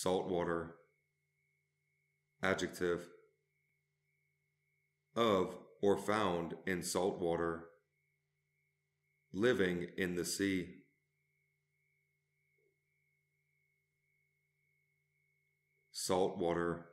saltwater, adjective, of or found in salt water, living in the sea. Salt water.